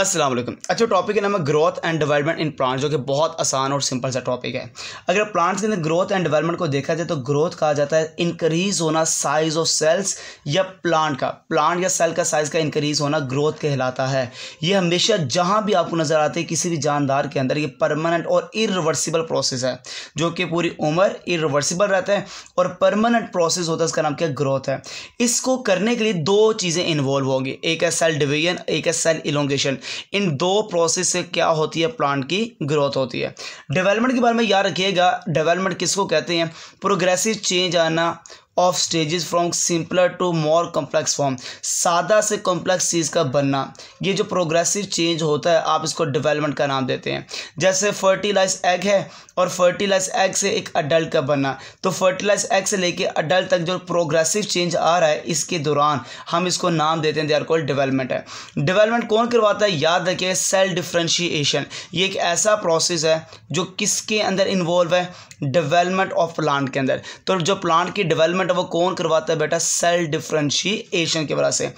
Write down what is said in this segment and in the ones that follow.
असलम अच्छा टॉपिक है नाम है growth and development in plant जो कि बहुत आसान और सिंपल सा टॉपिक है अगर प्लांट्स के अंदर ग्रोथ एंड डेवलपमेंट को देखा जाए तो ग्रोथ कहा जाता है इंक्रीज होना साइज ऑफ सेल्स या प्लांट का प्लांट या सेल का साइज का इंक्रीज होना ग्रोथ कहलाता है ये हमेशा जहाँ भी आपको नज़र आती है किसी भी जानदार के अंदर ये परमानेंट और इरिवर्सिबल प्रोसेस है जो कि पूरी उम्र इरिवर्सिबल रहता है और परमानेंट प्रोसेस होता है इसका नाम क्या ग्रोथ है इसको करने के लिए दो चीज़ें इन्वॉल्व होंगी एक है सेल डिवीजन एक है सेल इलोंगेशन इन दो प्रोसेस से क्या होती है प्लांट की ग्रोथ होती है डेवलपमेंट के बारे में याद रखिएगा डेवलपमेंट किसको कहते हैं प्रोग्रेसिव चेंज आना of stages from simpler to more complex form सादा से कॉम्प्लेक्स चीज़ का बनना ये जो प्रोग्रेसिव चेंज होता है आप इसको डेवलपमेंट का नाम देते हैं जैसे फर्टिलाइज एग है और फर्टिलाइज एग से एक अडल्ट का बनना तो फर्टिलाइज एग से लेके अडल्ट तक जो प्रोग्रेसिव चेंज आ रहा है इसके दौरान हम इसको नाम देते हैं दे आर कॉल्ड डिवेलपमेंट है डिवेलपमेंट कौन करवाता है याद रखिए सेल डिफ्रेंशिएशन ये एक ऐसा प्रोसेस है जो किसके अंदर इन्वॉल्व है डिवेलपमेंट ऑफ प्लांट के अंदर तो जो प्लांट की डिवेलपमेंट डेवलपमेंट वो कौन करवाता है बेटा सेल डिफ्रेंशिएशन के वजह से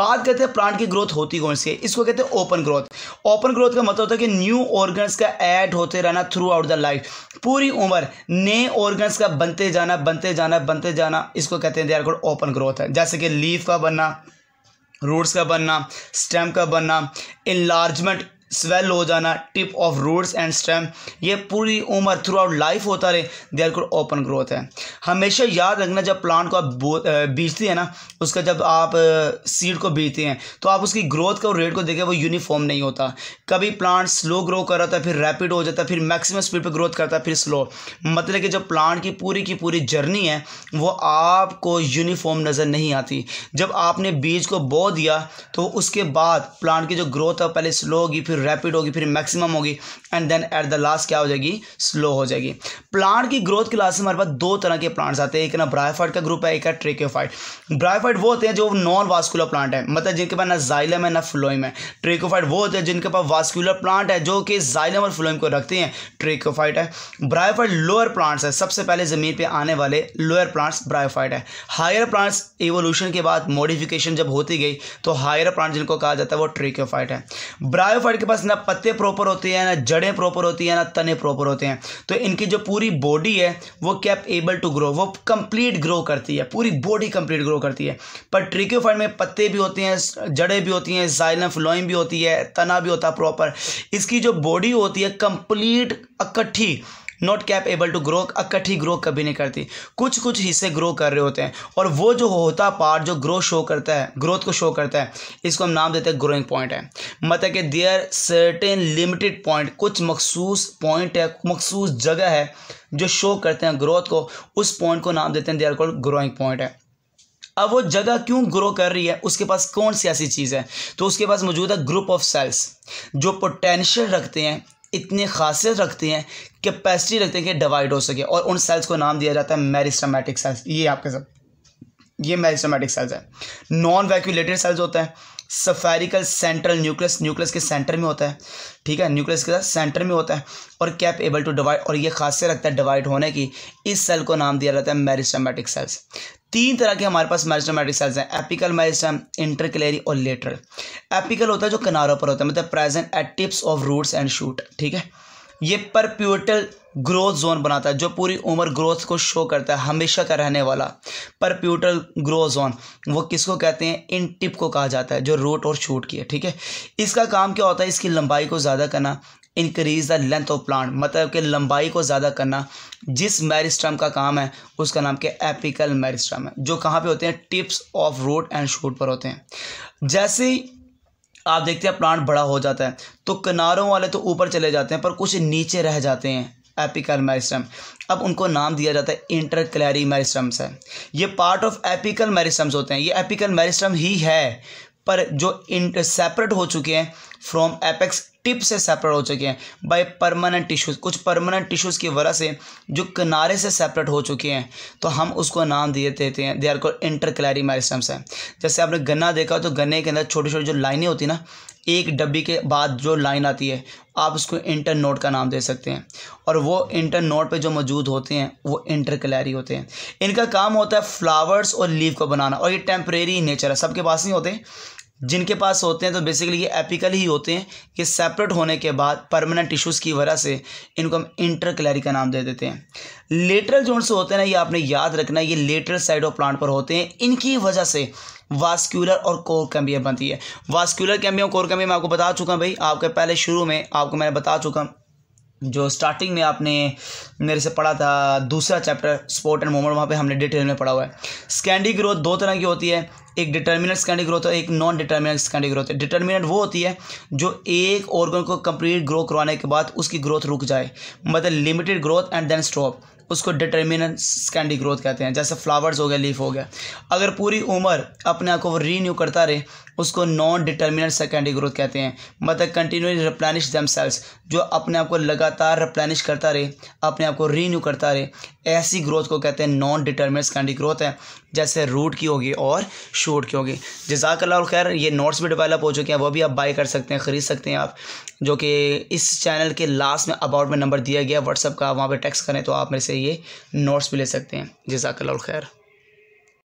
बात करते हैं प्लांट की ग्रोथ होती कौन सी इसको कहते हैं ओपन ग्रोथ ओपन ग्रोथ का मतलब होता है कि न्यू ऑर्गन्स का ऐड होते रहना थ्रू आउट द लाइफ पूरी उम्र नए ऑर्गन्स का बनते जाना बनते जाना बनते जाना इसको कहते हैं दे आर ओपन ग्रोथ है जैसे कि लीफ का बनना रूट्स का बनना स्टेम का बनना इन्लार्जमेंट स्वेल हो जाना tip of roots and stem ये पूरी उम्र थ्रू आउट लाइफ होता रहे देर कुड ओपन ग्रोथ है हमेशा याद रखना जब प्लांट को आप बीजते हैं ना उसका जब आप सीड को बीजते हैं तो आप उसकी ग्रोथ का रेट को देखें वो यूनिफॉर्म नहीं होता कभी प्लांट स्लो ग्रो कर रहा था फिर रैपिड हो जाता है फिर मैक्सिमम स्पीड पर ग्रोथ करता है फिर स्लो मतलब कि जब प्लांट की पूरी की पूरी जर्नी है वो आपको यूनिफॉर्म नज़र नहीं आती जब आपने बीज को बो दिया तो उसके बाद प्लांट की जो ग्रोथ है पहले स्लो होगी फिर रैपिड होगी फिर मैक्सिमम होगी and then at the last क्या हो जाएगी स्लो हो जाएगी प्लांट की ग्रोथ क्लास में हमारे पास दो तरह के प्लांट्स आते हैं एक ना ब्रायफाइड का ग्रुप है एक है ट्रेकोफाइड ब्रायफाइड वो होते हैं जो नॉन वास्कुलर प्लांट है मतलब जिनके पास ना जाइलम है ना फ्लोइम है ट्रेकोफाइड वो होते हैं जिनके पास वास्कुलर प्लांट है जो कि जाइलम और फ्लोइम को रखते हैं ट्रेकोफाइट है ब्रायफाइड लोअर प्लांट्स है सबसे पहले ज़मीन पर आने वाले लोअर प्लांट्स ब्रायफाइड है हायर प्लांट्स एवोल्यूशन के बाद मॉडिफिकेशन जब होती गई तो हायर प्लांट जिनको कहा जाता है वो ट्रेकोफाइट है ब्रायोफाइट के पास ना पत्ते प्रॉपर होते हैं ना जड़ें प्रॉपर होती हैं ना तने प्रॉपर होते हैं तो इनकी जो पूरी बॉडी है वो कैप एबल टू ग्रो वो कंप्लीट ग्रो करती है पूरी बॉडी कंप्लीट ग्रो करती है पर ट्रिक्योफाइड में पत्ते भी होते हैं जड़ें भी होती हैं जाइलम फ्लोइंग भी होती है तना भी होता है प्रॉपर इसकी जो बॉडी होती है कंप्लीट इकट्ठी not capable to grow इकट्ठी ग्रो कभी नहीं करती कुछ कुछ हिस्से ग्रो कर रहे होते हैं और वो जो होता पार्ट जो ग्रो शो करता है ग्रोथ को शो करता है इसको हम नाम देते हैं ग्रोइंग पॉइंट है मतलब कि देयर सर्टेन लिमिटेड पॉइंट कुछ मखसूस पॉइंट है मखसूस जगह है जो शो करते हैं ग्रोथ को उस पॉइंट को नाम देते हैं they are called growing point है अब वो जगह क्यों ग्रो कर रही है उसके पास कौन सी ऐसी चीज़ है तो उसके पास मौजूद है ग्रुप ऑफ सेल्स जो पोटेंशियल रखते हैं इतनी खासियत रखती हैं कैपेसिटी रखते हैं कि डिवाइड हो सके और उन सेल्स को नाम दिया जाता है मेरिस्टोमेटिक सेल्स ये आपके सब ये मेरिस्टोमेटिक सेल्स है नॉन वैक्यूलेटेड सेल्स होते हैं सफेरिकल सेंट्रल न्यूक्लियस न्यूक्लियस के सेंटर में होता है ठीक है न्यूक्लियस के साथ सेंटर में होता है और कैप एबल टू डिवाइड और ये खासियत रखता है डिवाइड होने की इस सेल को नाम दिया जाता है मेरिस्टोमेटिक सेल्स तीन तरह के हमारे पास मैरिस्टोमेटिक सेल्स हैं एपिकल मैरिस्टम इंटरक्लेरी और लेटरल एपिकल होता है जो किनारों पर होता है मतलब present at tips of roots and shoot ठीक है ये परप्यूटल ग्रोथ जोन बनाता है जो पूरी उम्र ग्रोथ को शो करता है हमेशा का रहने वाला परप्यूटल ग्रोथ जोन वो किसको कहते हैं इन टिप को कहा जाता है जो रूट और शूट की है ठीक है इसका काम क्या होता है इसकी लंबाई को ज़्यादा करना increase the length of plant मतलब कि लंबाई को ज़्यादा करना जिस मैरिस्टम का काम है उसका नाम के एपिकल मैरिस्टम है जो कहाँ पे होते हैं tips of root and shoot पर होते हैं जैसे आप देखते हैं प्लांट बड़ा हो जाता है तो किनारों वाले तो ऊपर चले जाते हैं पर कुछ नीचे रह जाते हैं एपिकल मैरिस्टम अब उनको नाम दिया जाता है इंटर क्लैरी मैरिस्टम्स है ये पार्ट ऑफ एपिकल मैरिस्टम्स होते हैं ये एपिकल मैरिस्टम ही है पर जो इंटर सेपरेट हो चुके हैं फ्रॉम एपेक्स टिप से सेपरेट हो चुके हैं बाय परमानेंट टिश्यूज कुछ परमानेंट टिश्यूज की वजह से जो किनारे से सेपरेट हो चुके हैं तो हम उसको नाम दिए देते हैं दे आर कॉल इंटरकलैरी मैरिस्टम्स हैं जैसे आपने गन्ना देखा तो गन्ने के अंदर छोटी छोटी जो लाइनें होती ना एक डब्बी के बाद जो लाइन आती है आप उसको इंटर नोट का नाम दे सकते हैं और वो इंटर नोट पे जो मौजूद होते हैं वो इंटर कलैरी होते हैं इनका काम होता है फ्लावर्स और लीव को बनाना और ये टेम्परेरी नेचर है सबके पास नहीं होते जिनके पास होते हैं तो बेसिकली ये एपिकल ही होते हैं कि सेपरेट होने के बाद परमानेंट इश्यूज़ की वजह से इनको हम इंटर कैलरी का नाम दे देते हैं लेटरल जोन्स होते हैं ना ये आपने याद रखना ये लेटरल साइड ऑफ प्लांट पर होते हैं इनकी वजह से वास्क्यूलर और कोर कैम्बियम बनती है वास्क्यूलर कैम्बियम कोर कैम्बियम आपको बता चुका हूँ भाई आपके पहले शुरू में आपको मैंने बता चुका हूँ जो स्टार्टिंग में आपने मेरे से पढ़ा था दूसरा चैप्टर स्पोर्ट एंड मोमेंट वहाँ पे हमने डिटेल में पढ़ा हुआ है स्कैंडी ग्रोथ दो तरह की होती है एक डिटर्मिनेंट स्कैंडी ग्रोथ और एक नॉन डिटर्मिनेंट स्कैंडी ग्रोथ है डिटर्मिनेंट वो होती है जो एक ऑर्गन को कंप्लीट ग्रो करवाने के बाद उसकी ग्रोथ रुक जाए मतलब limited growth and then stop उसको डिटर्मिनेंट स्कैंडी ग्रोथ कहते हैं जैसे फ्लावर्स हो गया लीफ हो गया अगर पूरी उम्र अपने आप को रीन्यू करता रहे उसको नॉन डिटर्मिनेंट सेकेंडरी ग्रोथ कहते हैं मतलब कंटिन्यूली रिप्लानिश दम सेल्स जो अपने आप को लगातार रिप्लानिश करता रहे अपने आप को रीन्यू करता रहे ऐसी ग्रोथ को कहते हैं नॉन डिटर्मिनेंट सेकेंडरी ग्रोथ है जैसे रूट की होगी और शूट की होगी जजाकल्ला खैर ये नोट्स भी डेवलप हो चुके हैं वो भी आप बाई कर सकते हैं ख़रीद सकते हैं आप जो कि इस चैनल के लास्ट में अबाउट में नंबर दिया गया व्हाट्सअप का वहाँ पर टैक्स करें तो आप मेरे से ये नोट्स भी ले सकते हैं जजाकल्ला खैर